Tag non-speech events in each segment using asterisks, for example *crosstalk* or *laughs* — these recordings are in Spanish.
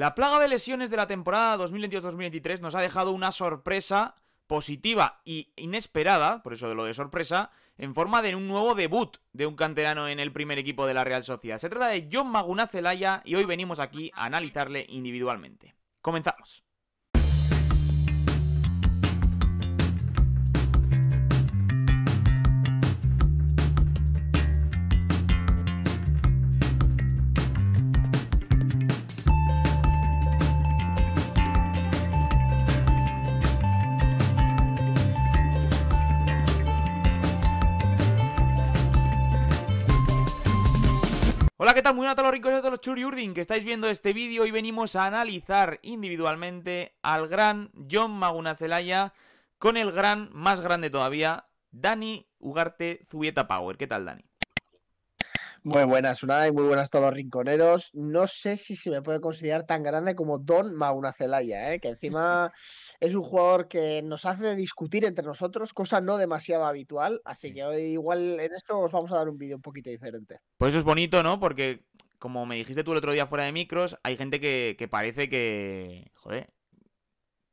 La plaga de lesiones de la temporada 2022-2023 nos ha dejado una sorpresa positiva e inesperada, por eso de lo de sorpresa, en forma de un nuevo debut de un canterano en el primer equipo de la Real Sociedad. Se trata de John Maguna Celaya y hoy venimos aquí a analizarle individualmente. Comenzamos. Hola, ¿qué tal? Muy buenas a todos los ricos de los Churiurdin que estáis viendo este vídeo y venimos a analizar individualmente al gran John Maguna Zelaya con el gran, más grande todavía, Dani Ugarte Zubieta Power. ¿Qué tal, Dani? Muy buenas, y muy buenas todos los rinconeros. No sé si se me puede considerar tan grande como Don Mauna Celaya, ¿eh? que encima *laughs* es un jugador que nos hace discutir entre nosotros, cosa no demasiado habitual. Así que hoy, igual en esto, os vamos a dar un vídeo un poquito diferente. Pues eso es bonito, ¿no? Porque, como me dijiste tú el otro día fuera de micros, hay gente que, que parece que. Joder,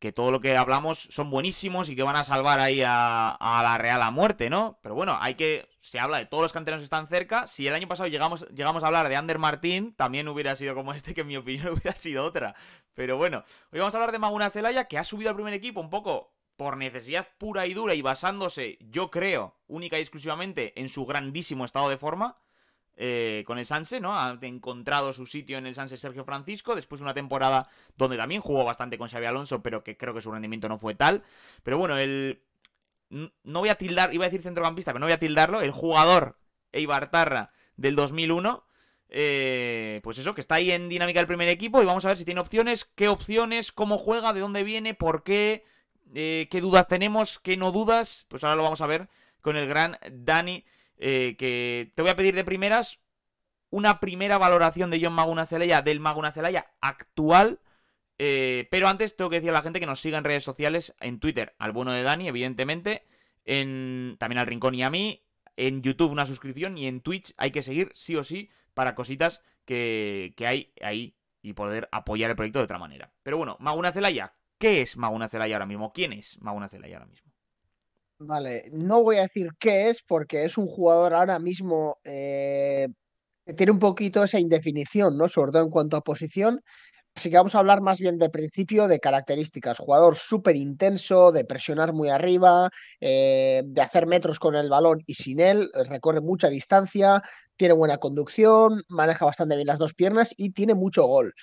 que todo lo que hablamos son buenísimos y que van a salvar ahí a, la Real a muerte, ¿no? Pero bueno, hay que. Se habla de todos los canteranos que están cerca. Si el año pasado llegamos, llegamos a hablar de Ander Martín, también hubiera sido como *laughs* este, que en mi opinión *laughs* hubiera sido otra. Pero bueno, hoy vamos a hablar de Maguna Celaya, que ha subido al primer equipo un poco por necesidad pura y dura y basándose, yo creo, única y exclusivamente en su grandísimo estado de forma. Eh, con el Sanse, ¿no? Ha encontrado su sitio en el Sanse Sergio Francisco, después de una temporada donde también jugó bastante con Xavi Alonso, pero que creo que su rendimiento no fue tal. Pero bueno, el... No voy a tildar, iba a decir centrocampista, pero no voy a tildarlo. El jugador Eibar Tarra del 2001, eh, pues eso, que está ahí en dinámica del primer equipo y vamos a ver si tiene opciones, qué opciones, cómo juega, de dónde viene, por qué, eh, qué dudas tenemos, qué no dudas. Pues ahora lo vamos a ver con el gran Dani eh, que te voy a pedir de primeras una primera valoración de John Maguna Celaya, del Maguna Celaya actual. Eh, pero antes tengo que decir a la gente que nos siga en redes sociales, en Twitter, al bueno de Dani, evidentemente, en, también al Rincón y a mí, en YouTube una suscripción y en Twitch hay que seguir sí o sí para cositas que, que hay ahí y poder apoyar el proyecto de otra manera. Pero bueno, Maguna Celaya, ¿qué es Maguna Celaya ahora mismo? ¿Quién es Maguna Celaya ahora mismo? Vale, no voy a decir qué es porque es un jugador ahora mismo eh, que tiene un poquito esa indefinición, ¿no? Sobre todo en cuanto a posición. Así que vamos a hablar más bien de principio de características. Jugador súper intenso, de presionar muy arriba, eh, de hacer metros con el balón y sin él, recorre mucha distancia, tiene buena conducción, maneja bastante bien las dos piernas y tiene mucho gol.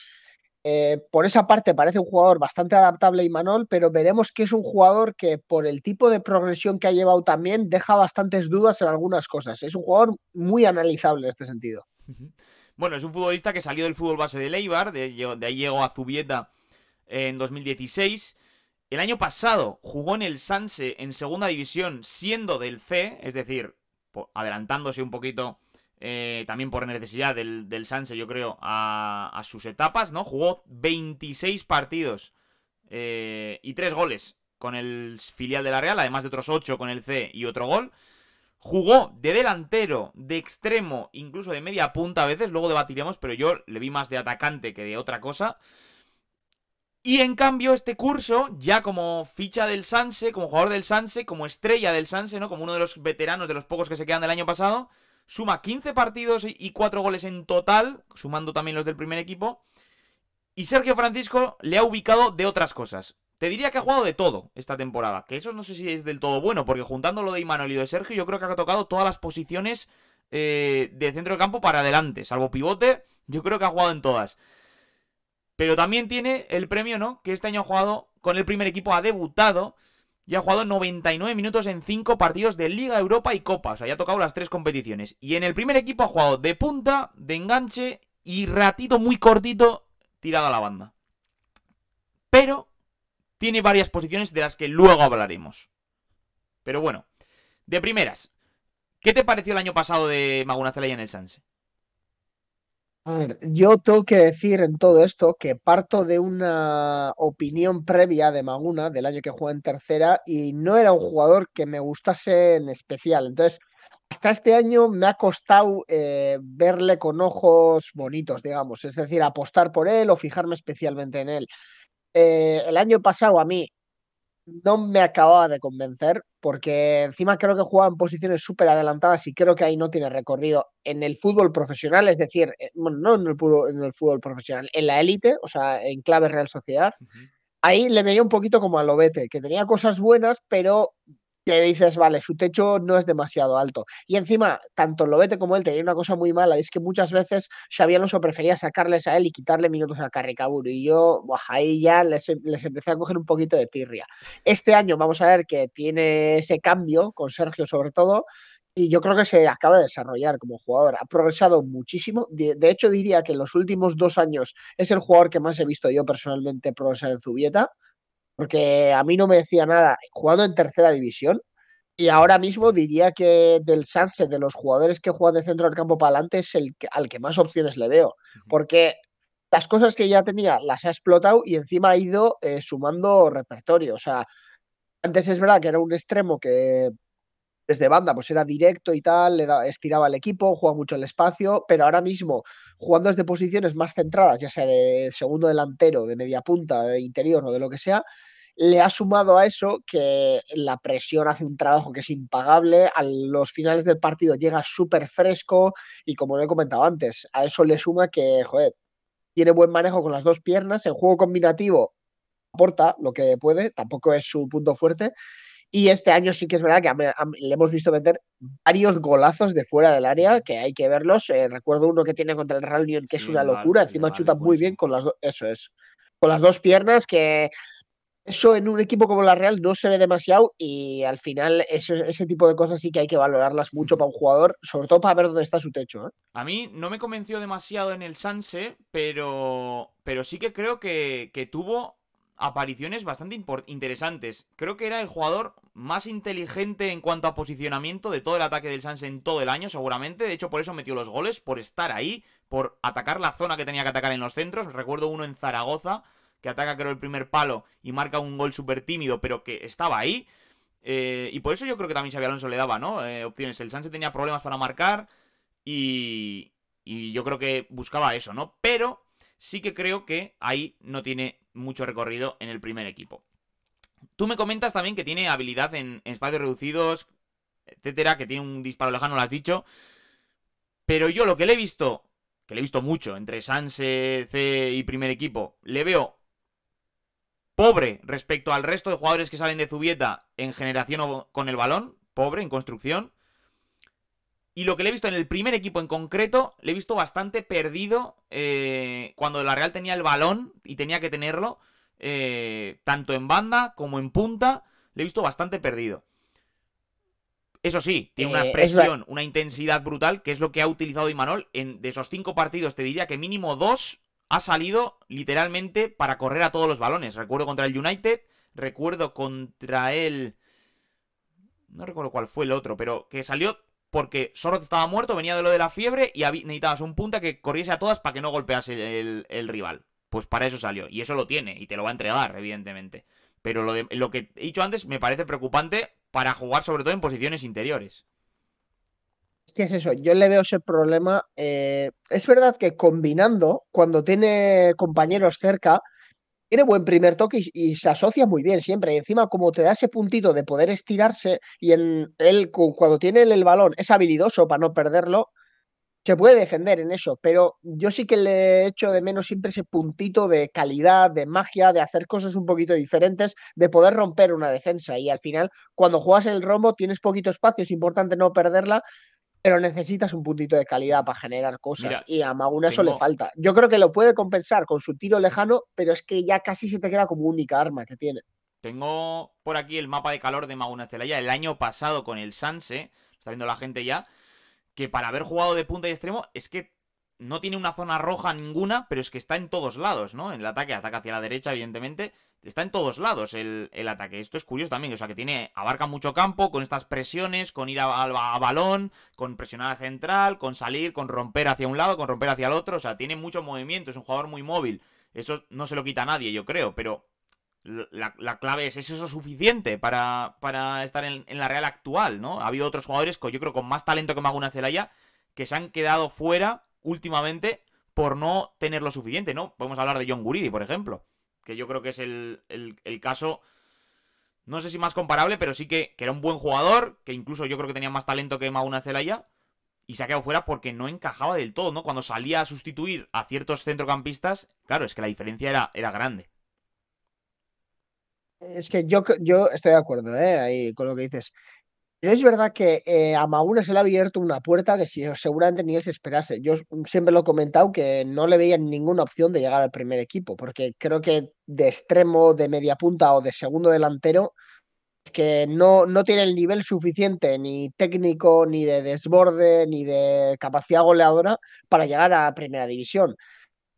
Eh, por esa parte parece un jugador bastante adaptable y Manol, pero veremos que es un jugador que por el tipo de progresión que ha llevado también deja bastantes dudas en algunas cosas. Es un jugador muy analizable en este sentido. Bueno, es un futbolista que salió del fútbol base de Leibar, de, de ahí llegó a Zubieta en 2016. El año pasado jugó en el Sanse en segunda división siendo del C, es decir, adelantándose un poquito eh, también por necesidad del, del Sanse, yo creo, a, sus etapas, ¿no? Jugó 26 partidos eh, y 3 goles con el filial de la Real, además de otros 8 con el C y otro gol. Jugó de delantero, de extremo, incluso de media punta a veces, luego debatiremos, pero yo le vi más de atacante que de otra cosa. Y en cambio, este curso, ya como ficha del Sanse, como jugador del Sanse, como estrella del Sanse, ¿no? Como uno de los veteranos, de los pocos que se quedan del año pasado, Suma 15 partidos y 4 goles en total, sumando también los del primer equipo. Y Sergio Francisco le ha ubicado de otras cosas. Te diría que ha jugado de todo esta temporada. Que eso no sé si es del todo bueno, porque juntando lo de Imanol y de Sergio, yo creo que ha tocado todas las posiciones eh, de centro de campo para adelante. Salvo pivote, yo creo que ha jugado en todas. Pero también tiene el premio, ¿no? Que este año ha jugado con el primer equipo, ha debutado y ha jugado 99 minutos en 5 partidos de Liga, Europa y Copa. O sea, ya ha tocado las tres competiciones. Y en el primer equipo ha jugado de punta, de enganche y ratito muy cortito tirado a la banda. Pero tiene varias posiciones de las que luego hablaremos. Pero bueno, de primeras, ¿qué te pareció el año pasado de Magunazela en el Sanse? A ver, yo tengo que decir en todo esto que parto de una opinión previa de Maguna del año que jugó en tercera y no era un jugador que me gustase en especial. Entonces, hasta este año me ha costado eh, verle con ojos bonitos, digamos, es decir, apostar por él o fijarme especialmente en él. Eh, el año pasado a mí no me acababa de convencer, porque encima creo que jugaba en posiciones súper adelantadas y creo que ahí no tiene recorrido en el fútbol profesional, es decir, eh, bueno, no en el, en el fútbol profesional, en la élite, o sea, en clave Real Sociedad. Ahí le veía un poquito como a Lobete, que tenía cosas buenas, pero que dices, vale, su techo no es demasiado alto. Y encima, tanto vete como él tenía una cosa muy mala, es que muchas veces Xavi Alonso prefería sacarles a él y quitarle minutos a Carricaburu. Y yo, buah, ahí ya em, les, empecé a coger un poquito de tirria. Este año vamos a ver que tiene ese cambio, con Sergio sobre todo, y yo creo que se acaba de desarrollar como jugador. Ha progresado muchísimo. De, de, hecho, diría que en los últimos dos años es el jugador que más he visto yo personalmente progresar en Zubieta porque a mí no me decía nada jugando en tercera división. Y ahora mismo diría que del sarse de los jugadores que juegan de centro del campo para adelante, es el al que más opciones le veo. Porque las cosas que ya tenía las ha explotado y encima ha ido eh, sumando repertorio. O sea, antes es verdad que era un extremo que desde banda pues era directo y tal, le estiraba al equipo, jugaba mucho el espacio, pero ahora mismo jugando desde posiciones más centradas, ya sea de segundo delantero, de media punta, de interior o de lo que sea, le ha sumado a eso que la presión hace un trabajo que es impagable, a los finales del partido llega súper fresco y como lo he comentado antes, a eso le suma que, joder, tiene buen manejo con las dos piernas, en juego combinativo aporta lo que puede, tampoco es su punto fuerte. Y este año sí que es verdad que le hemos visto meter varios golazos de fuera del área, que hay que verlos. Eh, recuerdo uno que tiene contra el Real Unión que es una locura. Encima chuta muy bien con las dos, eso es. Con las dos piernas que eso en un equipo como la Real no se ve demasiado y al final eso, ese tipo de cosas sí que hay que valorarlas mucho para un jugador, sobre todo para ver dónde está su techo. ¿eh? A mí no me convenció demasiado en el Sanse, pero, pero sí que creo que, que tuvo apariciones bastante interesantes. Creo que era el jugador más inteligente en cuanto a posicionamiento de todo el ataque del Sanse en todo el año, seguramente. De hecho, por eso metió los goles, por estar ahí, por atacar la zona que tenía que atacar en los centros. Recuerdo uno en Zaragoza que ataca creo el primer palo y marca un gol súper tímido, pero que estaba ahí. Eh, y por eso yo creo que también Xabi Alonso le daba, ¿no? Eh, opciones. El Sanse tenía problemas para marcar y, y yo creo que buscaba eso, ¿no? Pero sí que creo que ahí no tiene mucho recorrido en el primer equipo. Tú me comentas también que tiene habilidad en, espacios reducidos, etcétera, que tiene un disparo lejano, lo has dicho. Pero yo lo que le he visto, que le he visto mucho entre Sanse, C y primer equipo, le veo Pobre respecto al resto de jugadores que salen de Zubieta en generación o con el balón. Pobre en construcción. Y lo que le he visto en el primer equipo en concreto, le he visto bastante perdido eh, cuando la Real tenía el balón y tenía que tenerlo, eh, tanto en banda como en punta, le he visto bastante perdido. Eso sí, tiene una eh, presión, una intensidad brutal, que es lo que ha utilizado Imanol. En, de esos cinco partidos te diría que mínimo dos ha salido literalmente para correr a todos los balones. Recuerdo contra el United, recuerdo contra el... No recuerdo cuál fue el otro, pero que salió porque Sorot estaba muerto, venía de lo de la fiebre y necesitabas un punta que corriese a todas para que no golpease el, rival. Pues para eso salió. Y eso lo tiene y te lo va a entregar, evidentemente. Pero lo, lo que he dicho antes me parece preocupante para jugar sobre todo en posiciones interiores. Es que es eso, yo le veo ese problema. Eh, es verdad que combinando, cuando tiene compañeros cerca, tiene buen primer toque y, se asocia muy bien siempre. Y encima, como te da ese puntito de poder estirarse y en él, cuando tiene el, el balón, es habilidoso para no perderlo, se puede defender en eso. Pero yo sí que le echo de menos siempre ese puntito de calidad, de magia, de hacer cosas un poquito diferentes, de poder romper una defensa. Y al final, cuando juegas el rombo, tienes poquito espacio, es importante no perderla pero necesitas un puntito de calidad para generar cosas y a Maguna eso le falta. Yo creo que lo puede compensar con su tiro lejano, pero es que ya casi se te queda como única arma que tiene. Tengo por aquí el mapa de calor de Maguna Celaya el año pasado con el Sanse, está viendo la gente ya, que para haber jugado de punta y extremo es que no tiene una zona roja ninguna, pero es que está en todos lados, ¿no? En el ataque, ataca hacia la derecha, evidentemente. Está en todos lados el, ataque. Esto es curioso también, o sea, que tiene abarca mucho campo con estas presiones, con ir a, balón, con presionar a central, con salir, con romper hacia un lado, con romper hacia el otro. O sea, tiene mucho movimiento, es un jugador muy móvil. Eso no se lo quita a nadie, yo creo, pero la, clave es, ¿es eso suficiente para, estar en, la Real actual, no? Ha habido otros jugadores, yo creo, con más talento que Maguna Celaya, que se han quedado fuera últimamente por no tener lo suficiente, ¿no? Podemos hablar de John Guridi, por ejemplo, que yo creo que es el, caso, no sé si más comparable, pero sí que, que, era un buen jugador, que incluso yo creo que tenía más talento que Maguna Celaya, y se ha quedado fuera porque no encajaba del todo, ¿no? Cuando salía a sustituir a ciertos centrocampistas, claro, es que la diferencia era, era grande. Es que yo, yo estoy de acuerdo ¿eh? Ahí con lo que dices. Es verdad que eh, a Mauna se le ha abierto una puerta que si, seguramente ni se esperase. Yo mm, siempre lo he comentado que no le veía ninguna opción de llegar al primer equipo, porque creo que de extremo, de media punta o de segundo delantero, es que no, no tiene el nivel suficiente, ni técnico, ni de desborde, ni de capacidad goleadora para llegar a primera división.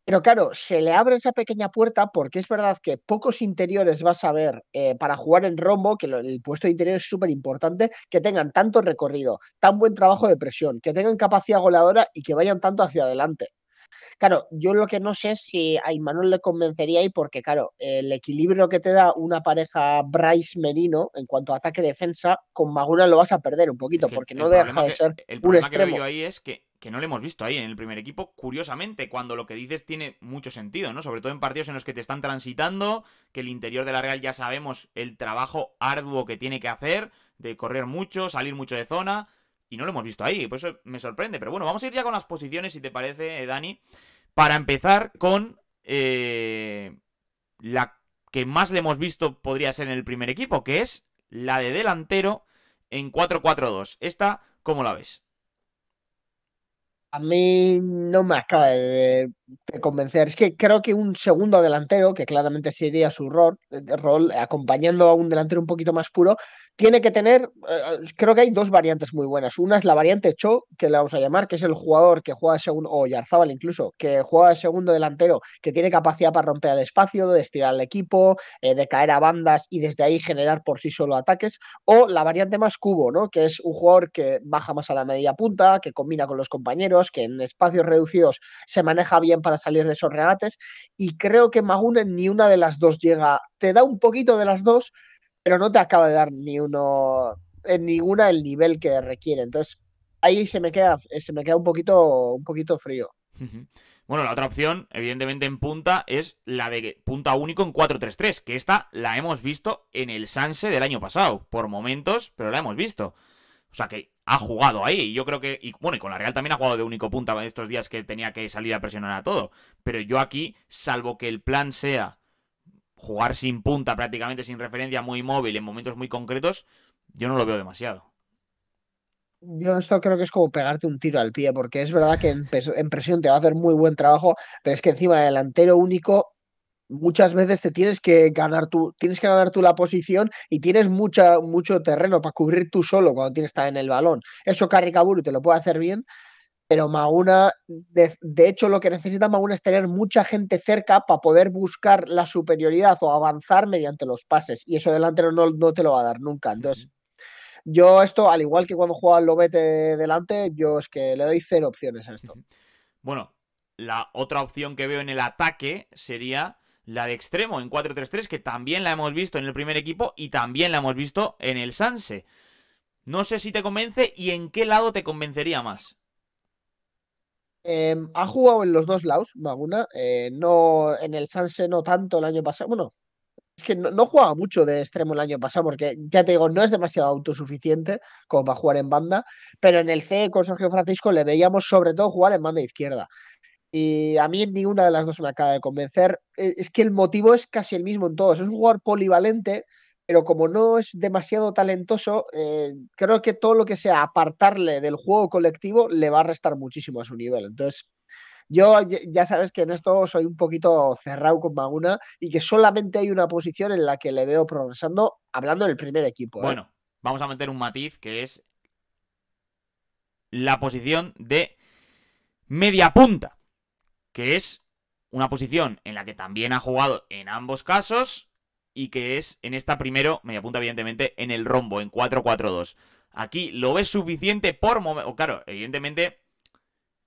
Pero claro, se le abre esa pequeña puerta porque es verdad que pocos interiores vas a ver eh, para jugar en rombo, que el puesto de interior es súper importante, que tengan tanto recorrido, tan buen trabajo de presión, que tengan capacidad goleadora y que vayan tanto hacia adelante. Claro, yo lo que no sé es si a Imanol le convencería ahí, porque claro, el equilibrio que te da una pareja Bryce Merino en cuanto a ataque-defensa, con Maguna lo vas a perder un poquito, porque no deja de ser un extremo. Que ahí es que que no le hemos visto ahí en el primer equipo, curiosamente, cuando lo que dices tiene mucho sentido, ¿no? Sobre todo en partidos en los que te están transitando, que el interior de la Real ya sabemos el trabajo arduo que tiene que hacer, de correr mucho, salir mucho de zona, y no lo hemos visto ahí, por eso me sorprende. Pero bueno, vamos a ir ya con las posiciones, si te parece, eh, Dani, para empezar con eh, la que más le hemos visto podría ser en el primer equipo, que es la de delantero en 4-4-2. Esta, ¿cómo la ves? a mí no me acaba de, convencer. Es que creo que un segundo delantero, que claramente sería su rol, eh, rol, acompañando a un delantero un poquito más puro, tiene que tener, eh, eh, creo que hay dos variantes muy buenas. Una es la variante Cho, que le vamos a llamar, que es el jugador que juega de segundo, o Yarzábal incluso, que juega de segundo delantero, que tiene capacidad para romper el espacio, de estirar al equipo, eh, de caer a bandas y desde ahí generar por sí solo ataques. O la variante más cubo, ¿no? que es un jugador que baja más a la media punta, que combina con los compañeros, que en espacios reducidos se maneja bien para salir de esos regates. Y creo que Magunen ni una de las dos llega, te da un poquito de las dos, pero no te acaba de dar ni uno, en eh, ninguna el nivel que requiere. Entonces, ahí se me queda, eh, se me queda un poquito, un poquito frío. Bueno, la otra opción, evidentemente en punta, es la de punta único en 4-3-3, que esta la hemos visto en el Sanse del año pasado, por momentos, pero la hemos visto. O sea que ha jugado ahí, y yo creo que, y bueno, y con la Real también ha jugado de único punta estos días que tenía que salir a presionar a todo. Pero yo aquí, salvo que el plan sea jugar sin punta, prácticamente sin referencia, muy móvil, en momentos muy concretos, yo no lo veo demasiado. Yo esto creo que es como pegarte un tiro al pie, porque es verdad que en, presión te va a hacer muy buen trabajo, pero es que encima de delantero único muchas veces te tienes que ganar tú, tienes que ganar tú la posición y tienes mucha, mucho terreno para cubrir tú solo cuando tienes en el balón. Eso Carricaburu te lo puede hacer bien, pero Mauna, de, hecho lo que necesita Maguna es tener mucha gente cerca para poder buscar la superioridad o avanzar mediante los pases, y eso delantero no, te lo va a dar nunca. Entonces, yo esto, al igual que cuando juega el Lobete delante, yo es que le doy cero opciones a esto. Bueno, la otra opción que veo en el ataque sería la de extremo en 4-3-3, que también la hemos visto en el primer equipo y también la hemos visto en el Sanse. No sé si te convence y en qué lado te convencería más. Em, ha jugado en los dos lados, Maguna. Eh, no, en el Sanse no tanto el año pasado. Bueno, es que no, no, jugaba mucho de extremo el año pasado, porque ya te digo, no es demasiado autosuficiente como para jugar en banda. Pero en el C con Sergio Francisco le veíamos sobre todo jugar en banda izquierda. Y a mí ninguna de las dos me acaba de convencer. E, es que el motivo es casi el mismo en todos. Es un jugador polivalente pero como no es demasiado talentoso, eh, creo que todo lo que sea apartarle del juego colectivo le va a restar muchísimo a su nivel. Entonces, yo ya sabes que en esto soy un poquito cerrado con Maguna y que solamente hay una posición en la que le veo progresando, hablando del primer equipo. ¿eh? Bueno, vamos a meter un matiz que es la posición de media punta, que es una posición en la que también ha jugado en ambos casos y que es en esta primero, me apunta evidentemente, en el rombo, en 4-4-2. Aquí lo ves suficiente por momento. Claro, evidentemente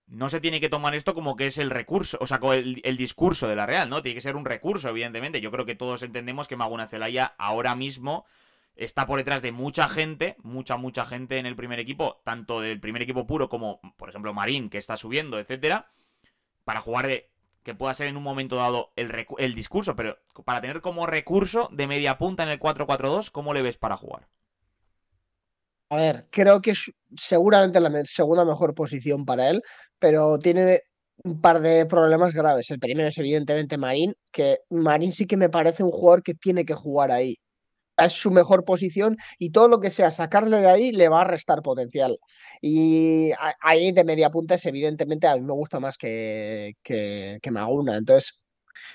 no se tiene que tomar esto como que es el recurso, o sea, el, el, discurso de la Real, ¿no? Tiene que ser un recurso, evidentemente. Yo creo que todos entendemos que Maguna Celaya ahora mismo está por detrás de mucha gente, mucha, mucha gente en el primer equipo, tanto del primer equipo puro como, por ejemplo, Marín, que está subiendo, etcétera, para jugar de que pueda ser en un momento dado el, discurso, pero para tener como recurso de media punta en el 4-4-2, ¿cómo le ves para jugar? A ver, creo que es seguramente la segunda mejor posición para él, pero tiene un par de problemas graves. El primero es evidentemente Marín, que Marín sí que me parece un jugador que tiene que jugar ahí es su mejor posición y todo lo que sea sacarle de ahí le va a restar potencial. Y ahí de media punta es evidentemente a mí me gusta más que, que, Maguna. Entonces,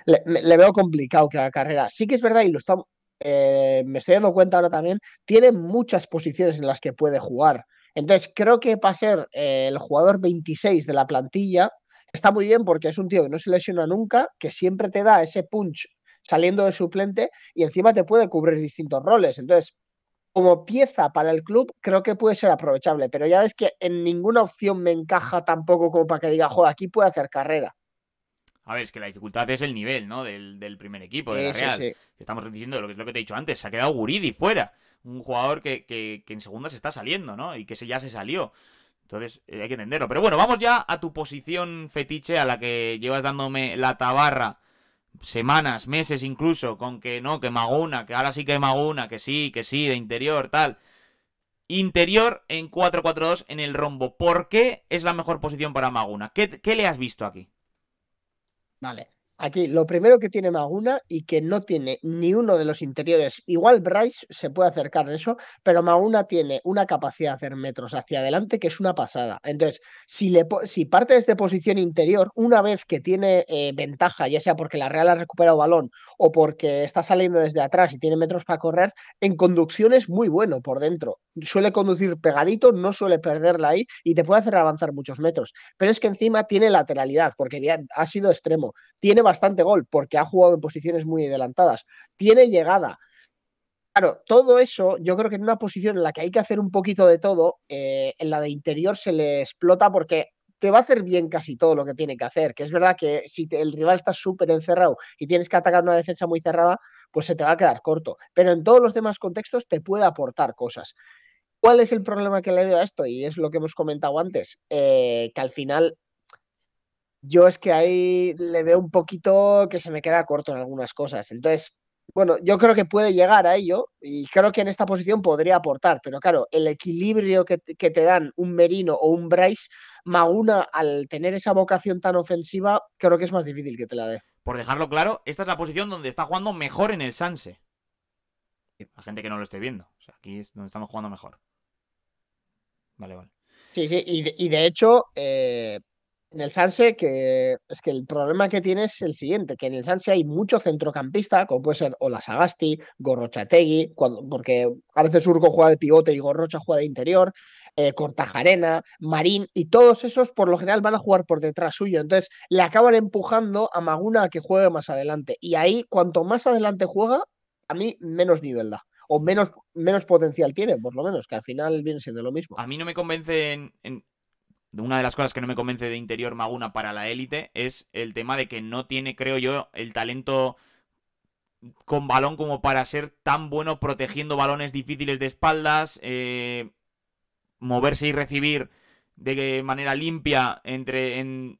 le, veo complicado que la carrera. Sí que es verdad y lo está, eh, me estoy dando cuenta ahora también, tiene muchas posiciones en las que puede jugar. Entonces, creo que para ser eh, el jugador 26 de la plantilla, está muy bien porque es un tío que no se lesiona nunca, que siempre te da ese punch saliendo de suplente y encima te puede cubrir distintos roles. Entonces, como pieza para el club, creo que puede ser aprovechable, pero ya ves que en ninguna opción me encaja tampoco como para que diga, joder, aquí puede hacer carrera. A ver, es que la dificultad es el nivel, ¿no? Del, del primer equipo, de la Real. Estamos diciendo lo que, lo que te he dicho antes, se ha quedado Guridi fuera. Un jugador que, que, en segunda se está saliendo, ¿no? Y que se, ya se salió. Entonces, eh, hay que entenderlo. Pero bueno, vamos ya a tu posición fetiche, a la que llevas dándome la tabarra semanas, meses incluso, con que no, que Maguna, que ahora sí que Maguna, que sí, que sí, de interior, tal. Interior en 4-4-2 en el rombo. ¿Por qué es la mejor posición para Maguna? ¿Qué, qué le has visto aquí? Vale. Aquí, lo primero que tiene Maguna y que no tiene ni uno de los interiores, igual Bryce se puede acercar de eso, pero Maguna tiene una capacidad de hacer metros hacia adelante que es una pasada. Entonces, si, le, si parte desde posición interior, una vez que tiene eh, ventaja, ya sea porque la Real ha recuperado balón o porque está saliendo desde atrás y tiene metros para correr, en conducción es muy bueno por dentro suele conducir pegadito, no suele perderla ahí y te puede hacer avanzar muchos metros. Pero es que encima tiene lateralidad, porque ha sido extremo, tiene bastante gol, porque ha jugado en posiciones muy adelantadas, tiene llegada. Claro, todo eso, yo creo que en una posición en la que hay que hacer un poquito de todo, eh, en la de interior se le explota porque te va a hacer bien casi todo lo que tiene que hacer. Que es verdad que si el rival está súper encerrado y tienes que atacar una defensa muy cerrada, pues se te va a quedar corto. Pero en todos los demás contextos te puede aportar cosas. ¿Cuál es el problema que le veo a esto? Y es lo que hemos comentado antes, eh, que al final yo es que ahí le veo un poquito que se me queda corto en algunas cosas. Entonces, bueno, yo creo que puede llegar a ello y creo que en esta posición podría aportar, pero claro, el equilibrio que, te dan un Merino o un Bryce, Maguna, al tener esa vocación tan ofensiva, creo que es más difícil que te la dé. Por dejarlo claro, esta es la posición donde está jugando mejor en el Sanse. La gente que no lo esté viendo. O sea, aquí es donde estamos jugando mejor. Vale, vale. Sí, sí, y de, hecho, eh, en el Sanse, que es que el problema que tiene es el siguiente, que en el Sanse hay mucho centrocampista, como puede ser Sagasti, Gorrochategui, cuando, porque a veces Urco juega de pivote y Gorrocha juega de interior, eh, Cortajarena, Marín, y todos esos por lo general van a jugar por detrás suyo. Entonces le acaban empujando a Maguna a que juegue más adelante. Y ahí, cuanto más adelante juega, a mí menos nivel da o menos, menos potencial tiene, por lo menos, que al final viene siendo lo mismo. A mí no me convence en, Una de las cosas que no me convence de Interior Maguna para la élite es el tema de que no tiene, creo yo, el talento con balón como para ser tan bueno protegiendo balones difíciles de espaldas, eh, moverse y recibir de manera limpia entre en,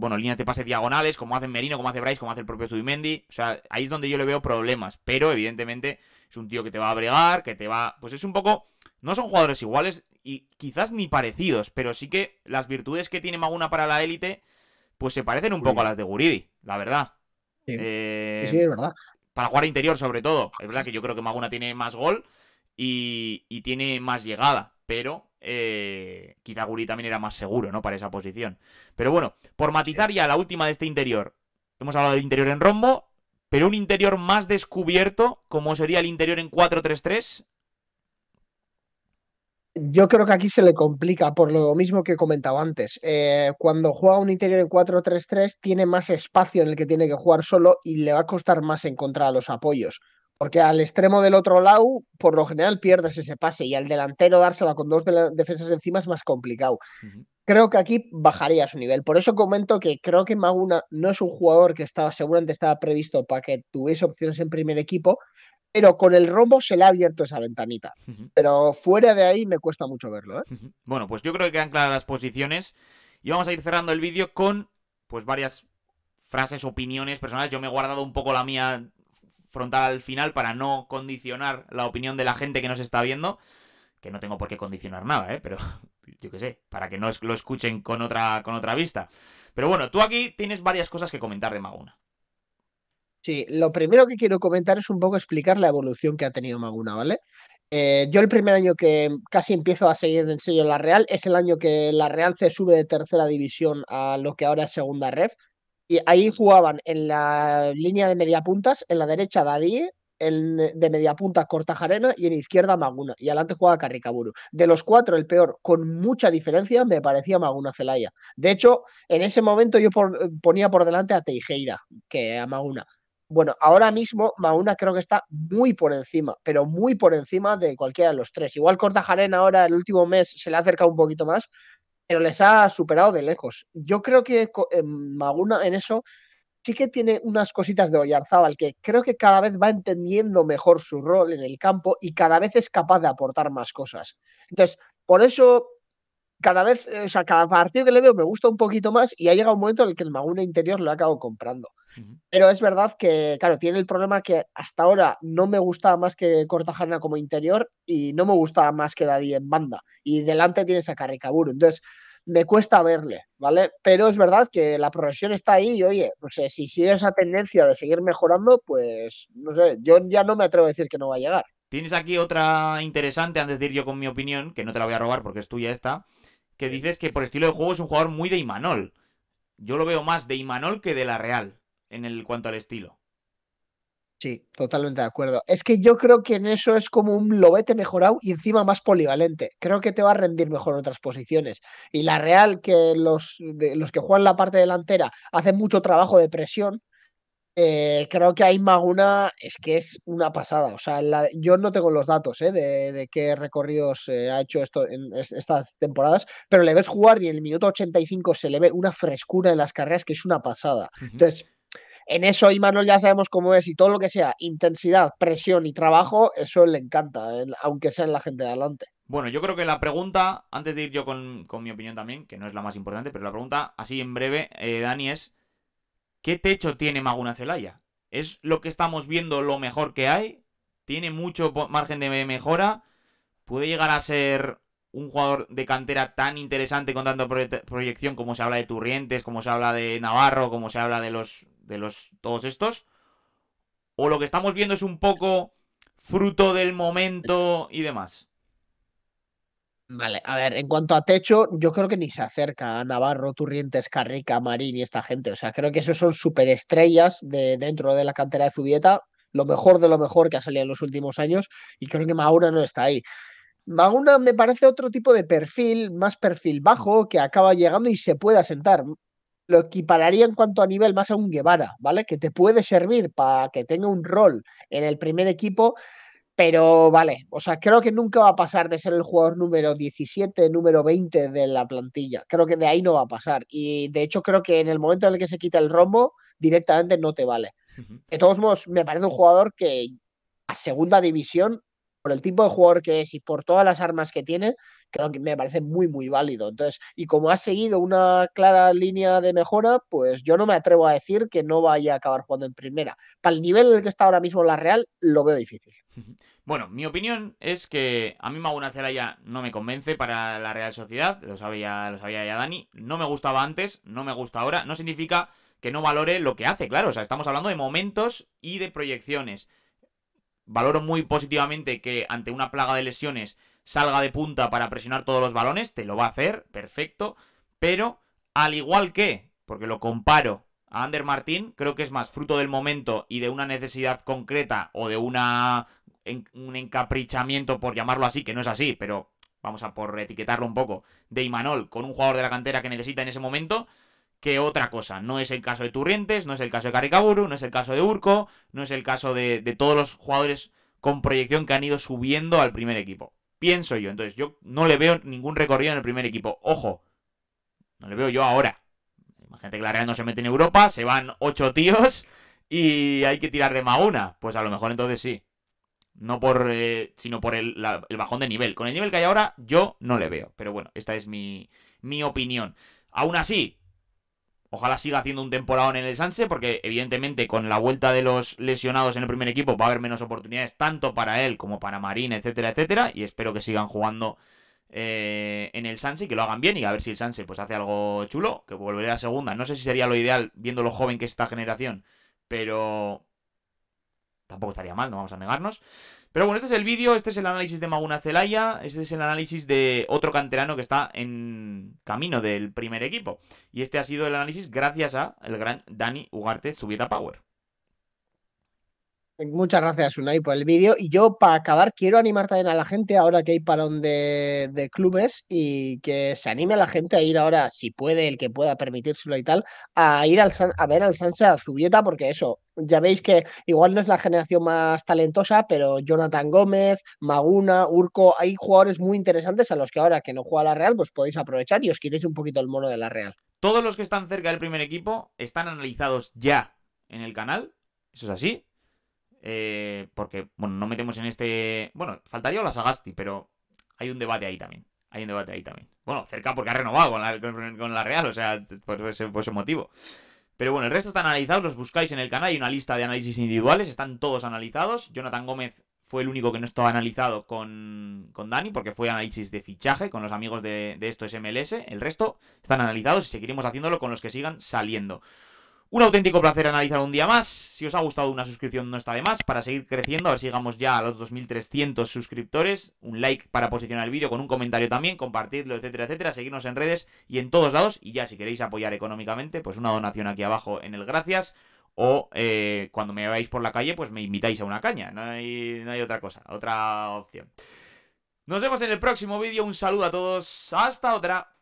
bueno líneas de pase diagonales, como hace Merino, como hace Bryce, como hace el propio Zubimendi. O sea, ahí es donde yo le veo problemas. Pero, evidentemente, es un tío que te va a bregar, que te va... Pues es un poco... No son jugadores iguales y quizás ni parecidos, pero sí que las virtudes que tiene Maguna para la élite, pues se parecen un poco a las de Guridi, la verdad. Sí, eh, sí es verdad. Para jugar interior sobre todo. Es verdad que yo creo que Maguna tiene más gol y, y tiene más llegada, pero eh, quizá Guridi también era más seguro, ¿no? Para esa posición. Pero bueno, por matizar ya la última de este interior. Hemos hablado del interior en rombo, pero un interior más descubierto, como sería el interior en 4-3-3. Yo creo que aquí se le complica por lo mismo que comentaba antes. Eh, cuando juega un interior en 4-3-3 tiene más espacio en el que tiene que jugar solo y le va a costar más encontrar a los apoyos. Porque al extremo del otro lado, por lo general, pierdes ese pase y al delantero dársela con dos de defensas encima es más complicado. Creo que aquí bajaría su nivel. Por eso comento que creo que Maguna no es un jugador que estaba, seguramente estaba previsto para que tuviese opciones en primer equipo, pero con el rombo se le ha abierto esa ventanita. Pero fuera de ahí me cuesta mucho verlo. ¿eh? Bueno, pues yo creo que quedan claras las posiciones y vamos a ir cerrando el vídeo con pues varias frases, opiniones personales. Yo me he guardado un poco la mía frontal al final para no condicionar la opinión de la gente que nos está viendo. Que no tengo por qué condicionar nada, ¿eh? Pero *laughs* yo qué sé, para que no lo escuchen con otra, con otra vista. Pero bueno, tú aquí tienes varias cosas que comentar de Maguna. Sí, lo primero que quiero comentar es un poco explicar la evolución que ha tenido Maguna, ¿vale? Eh, yo el primer año que casi empiezo a seguir en sello La Real es el año que La Real se sube de tercera división a lo que ahora es segunda ref, y ahí jugaban en la línea de mediapuntas, en la derecha Dadie, en, eh, de mediapunta Cortajarena y en izquierda Maguna. Y adelante jugaba Carricaburu. De los cuatro, el peor, con mucha diferencia, me parecía Maguna Celaya. De hecho, en ese momento yo eh, ponía por delante a Teijeira que a Maguna. Bueno, ahora mismo Maguna creo que está muy por encima, pero muy por encima de cualquiera de los tres. Igual Cortajarena ahora, el último mes, se le ha acercado un poquito más, pero les ha superado de lejos. Yo creo que em, Maguna en eso sí que tiene unas cositas de Oyarzábal que creo que cada vez va entendiendo mejor su rol en el campo y cada vez es capaz de aportar más cosas. Entonces, por eso cada vez, eh, o sea, cada partido que le veo me gusta un poquito más y ha llegado un momento en el que el Maguna interior lo acabado comprando. Pero es verdad que, claro, tiene el problema que hasta ahora no me gustaba más que Cortajana como interior y no me gustaba más que Daddy en banda. Y delante tienes a Carricaburu. Entonces, me cuesta verle, ¿vale? Pero es verdad que la progresión está ahí y, oye, no sé, si sigue esa tendencia de seguir mejorando, pues, no sé, yo ya no me atrevo a decir que no va a llegar. Tienes aquí otra interesante, antes de ir yo con mi opinión, que no te la voy a robar porque es tuya esta que dices que por estilo de juego es un jugador muy de Imanol. Yo lo veo más de Imanol que de la Real en el cuanto al estilo. Sí, totalmente de acuerdo. Es que yo creo que en eso es como un lobete mejorado y encima más polivalente. Creo que te va a rendir mejor en otras posiciones. Y la Real, que los, de, los que juegan la parte delantera hacen mucho trabajo de presión, eh, creo que hay Maguna es que es una pasada. O sea, yo no tengo los datos eh, de, qué recorridos ha hecho esto en estas temporadas, pero le ves jugar y en el minuto 85 se le ve una frescura en las carreras que es una pasada. Entonces, en eso Imanol ya sabemos cómo es y todo lo que sea intensidad, presión y trabajo, eso le encanta, aunque sea en la gente de adelante. Bueno, yo creo que la pregunta, antes de ir yo con, con mi opinión también, que no es la más importante, pero la pregunta así en breve, eh, Dani, es ¿Qué techo tiene Maguna Celaya? ¿Es lo que estamos viendo lo mejor que hay? ¿Tiene mucho margen de mejora? ¿Puede llegar a ser un jugador de cantera tan interesante con tanta proyección como se habla de Turrientes, como se habla de Navarro, como se habla de los, de los todos estos? ¿O lo que estamos viendo es un poco fruto del momento y demás? Vale, a ver, en cuanto a techo, yo creo que ni se acerca a Navarro, Turrientes, Carrica, Marín y esta gente. O sea, creo que esos son superestrellas de dentro de la cantera de Zubieta, lo mejor de lo mejor que ha salido en los últimos años, y creo que Maura no está ahí. Mauna me parece otro tipo de perfil, más perfil bajo, que acaba llegando y se puede asentar. Lo equipararía en cuanto a nivel más a un Guevara, ¿vale? Que te puede servir para que tenga un rol en el primer equipo, pero vale, o sea, creo que nunca va a pasar de ser el jugador número 17, número 20 de la plantilla. Creo que de ahí no va a pasar. Y de hecho creo que en el momento en el que se quita el rombo, directamente no te vale. De todos modos, me parece un jugador que a segunda división por el tipo de jugador que es y por todas las armas que tiene, creo que me parece muy, muy válido. Entonces, y como ha seguido una clara línea de mejora, pues yo no me atrevo a decir que no vaya a acabar jugando en primera. Para el nivel en el que está ahora mismo la Real, lo veo difícil. *laughs* Bueno, mi opinión es que a mí Maguna ya no me convence para la Real Sociedad, lo sabía, lo sabía ya Dani, no me gustaba antes, no me gusta ahora, no significa que no valore lo que hace, claro, o sea, estamos hablando de momentos y de proyecciones. Valoro muy positivamente que ante una plaga de lesiones salga de punta para presionar todos los balones, te lo va a hacer, perfecto, pero al igual que, porque lo comparo a Ander Martín, creo que es más fruto del momento y de una necesidad concreta o de una, un encaprichamiento, por llamarlo así, que no es así, pero vamos a por etiquetarlo un poco, de Imanol con un jugador de la cantera que necesita en ese momento, que otra cosa. No es el caso de Turrientes, no es el caso de Caricaburu, no es el caso de Urco, no es el caso de, todos los jugadores con proyección que han ido subiendo al primer equipo. Pienso yo. Entonces, yo no le veo ningún recorrido en el primer equipo. Ojo, no le veo yo ahora. Imagínate que la Real no se mete en Europa, se van ocho tíos y hay que tirar de Maguna. Pues a lo mejor entonces sí. No por. Eh, sino por el, el, bajón de nivel. Con el nivel que hay ahora, yo no le veo. Pero bueno, esta es mi, mi opinión. Aún así, Ojalá siga haciendo un temporadón en el Sanse, porque evidentemente con la vuelta de los lesionados en el primer equipo va a haber menos oportunidades tanto para él como para Marín, etcétera, etcétera. Y espero que sigan jugando eh, en el Sanse y que lo hagan bien y a ver si el Sanse pues hace algo chulo, que volveré a segunda. No sé si sería lo ideal viendo lo joven que es esta generación, pero tampoco estaría mal, no vamos a negarnos. Pero bueno, este es el vídeo, este es el análisis de Maguna Celaya, este es el análisis de otro canterano que está en camino del primer equipo. Y este ha sido el análisis gracias a el gran Dani Ugarte Subida Power. Muchas gracias, Unai, por el vídeo. Y yo, para acabar, quiero animar también a la gente ahora que hay parón de, clubes y que se anime a la gente a ir ahora, si puede, el que pueda permitírselo y tal, a ir al a ver al Sanse Azubieta Zubieta, porque eso, ya veis que igual no es la generación más talentosa, pero Jonathan Gómez, Maguna, Urco, hay jugadores muy interesantes a los que ahora que no juega la Real, pues podéis aprovechar y os quitéis un poquito el mono de la Real. Todos los que están cerca del primer equipo están analizados ya en el canal, eso es así eh, porque, bueno, no metemos en este. Bueno, faltaría la Sagasti, pero hay un debate ahí también. Hay un debate ahí también. Bueno, cerca porque ha renovado con la, Real, o sea, por, ese, motivo. Pero bueno, el resto están analizados, los buscáis en el canal, hay una lista de análisis individuales, están todos analizados. Jonathan Gómez fue el único que no estaba analizado con, Dani, porque fue análisis de fichaje con los amigos de, estos esto El resto están analizados y seguiremos haciéndolo con los que sigan saliendo. Un auténtico placer analizar un día más. Si os ha gustado una suscripción no está de más para seguir creciendo, a ver si llegamos ya a los 2300 suscriptores. Un like para posicionar el vídeo con un comentario también, compartirlo, etcétera, etcétera. Seguirnos en redes y en todos lados. Y ya si queréis apoyar económicamente, pues una donación aquí abajo en el gracias. O eh, cuando me veáis por la calle, pues me invitáis a una caña. No hay, no hay otra cosa, otra opción. Nos vemos en el próximo vídeo. Un saludo a todos. Hasta otra.